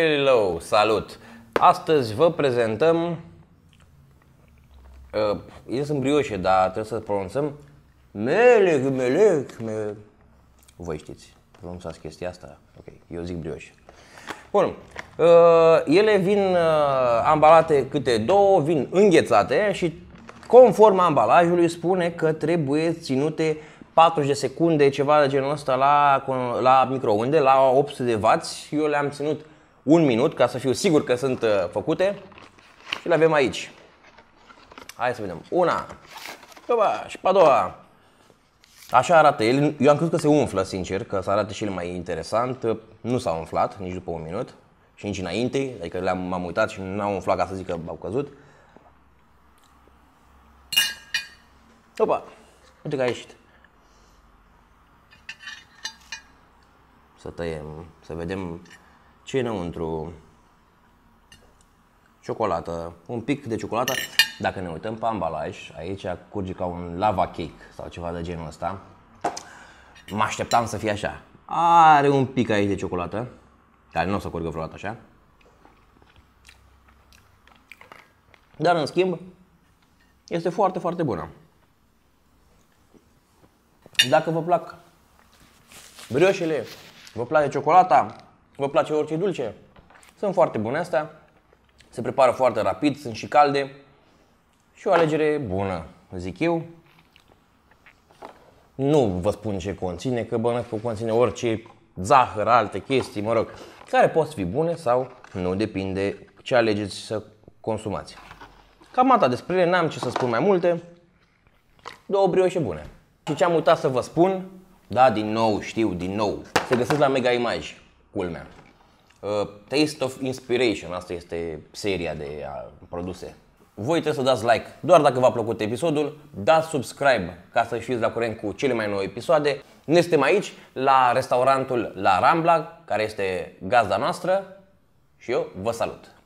Hello, salut! Astăzi vă prezentăm uh, ele sunt brioșe, dar trebuie să pronunțăm melec, melec, melec. Voi știți, pronunțați chestia asta. Ok, eu zic brioșe. Bun, uh, ele vin uh, ambalate câte două, vin înghețate și conform ambalajului spune că trebuie ținute 40 de secunde, ceva de genul ăsta la, la microunde, la 800 de W. Eu le-am ținut un minut ca să fiu sigur că sunt uh, făcute și le avem aici. Hai să vedem. Una, opa și pe a doua. Așa arată el. Eu am crezut că se umflă, sincer, că să arate și el mai interesant. Uh, nu s-a umflat nici după un minut și nici înainte. Adică le-am, m-am uitat și nu au umflat ca să zic că au căzut. Opa, uite că a ieșit. Să tăiem, să vedem ce înăuntru? Ciocolată, un pic de ciocolată. Dacă ne uităm pe ambalaj, aici curge ca un lava cake sau ceva de genul ăsta. Mă așteptam să fie așa. Are un pic aici de ciocolată, care nu o să curgă vreodată așa. Dar în schimb, este foarte, foarte bună. Dacă vă plac brioșele, vă place ciocolata, Vă place orice dulce? Sunt foarte bune astea, se prepară foarte rapid, sunt și calde și o alegere bună, zic eu. Nu vă spun ce conține, că bănesc că conține orice zahăr, alte chestii, mă rog, care pot fi bune sau nu, depinde ce alegeți să consumați. Cam atât despre ele, n-am ce să spun mai multe. Două brioșe bune. Și ce am uitat să vă spun, da, din nou, știu, din nou, se găsesc la Mega Image culmea. Uh, Taste of Inspiration, asta este seria de uh, produse. Voi trebuie să dați like. Doar dacă v-a plăcut episodul, dați subscribe ca să fiți la curent cu cele mai noi episoade. Ne suntem aici la restaurantul La Rambla, care este gazda noastră și eu vă salut!